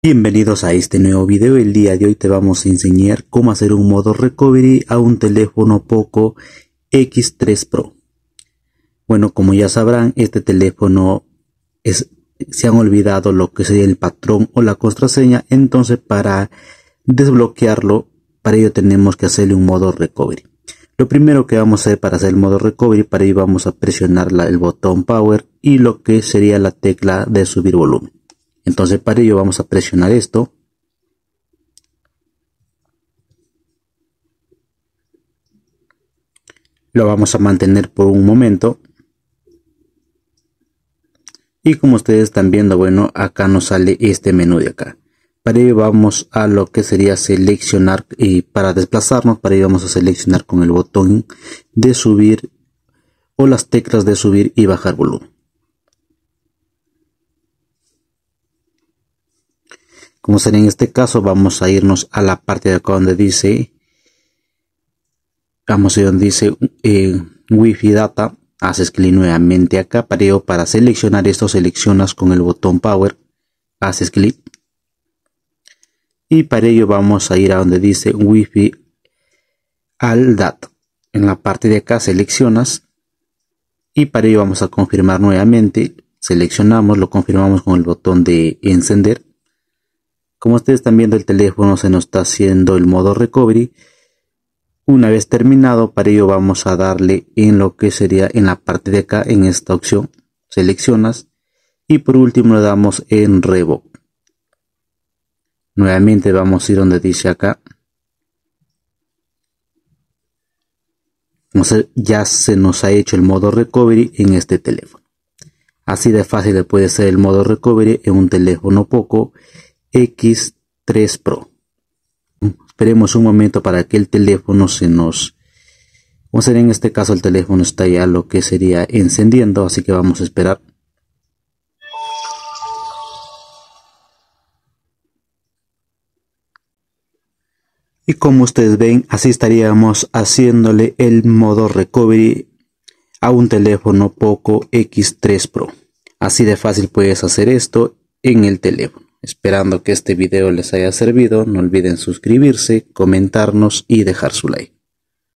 Bienvenidos a este nuevo video, el día de hoy te vamos a enseñar cómo hacer un modo recovery a un teléfono Poco X3 Pro. Bueno, como ya sabrán, este teléfono es, se han olvidado lo que sería el patrón o la contraseña, entonces para desbloquearlo, para ello tenemos que hacerle un modo recovery. Lo primero que vamos a hacer para hacer el modo recovery, para ello vamos a presionar el botón power y lo que sería la tecla de subir volumen. Entonces para ello vamos a presionar esto. Lo vamos a mantener por un momento. Y como ustedes están viendo, bueno, acá nos sale este menú de acá. Para ello vamos a lo que sería seleccionar y para desplazarnos, para ello vamos a seleccionar con el botón de subir o las teclas de subir y bajar volumen. como sería en este caso, vamos a irnos a la parte de acá donde dice, vamos a ir donde dice eh, Wi-Fi Data, haces clic nuevamente acá para ello, para seleccionar esto seleccionas con el botón Power, haces clic y para ello vamos a ir a donde dice Wi-Fi al Data. En la parte de acá seleccionas y para ello vamos a confirmar nuevamente, seleccionamos, lo confirmamos con el botón de encender como ustedes están viendo el teléfono se nos está haciendo el modo recovery. Una vez terminado para ello vamos a darle en lo que sería en la parte de acá en esta opción seleccionas y por último le damos en Reboot. Nuevamente vamos a ir donde dice acá. ya se nos ha hecho el modo recovery en este teléfono. Así de fácil puede ser el modo recovery en un teléfono poco X3 Pro. Esperemos un momento para que el teléfono se nos... Vamos a en este caso el teléfono está ya lo que sería encendiendo, así que vamos a esperar. Y como ustedes ven, así estaríamos haciéndole el modo recovery a un teléfono Poco X3 Pro. Así de fácil puedes hacer esto en el teléfono. Esperando que este video les haya servido, no olviden suscribirse, comentarnos y dejar su like.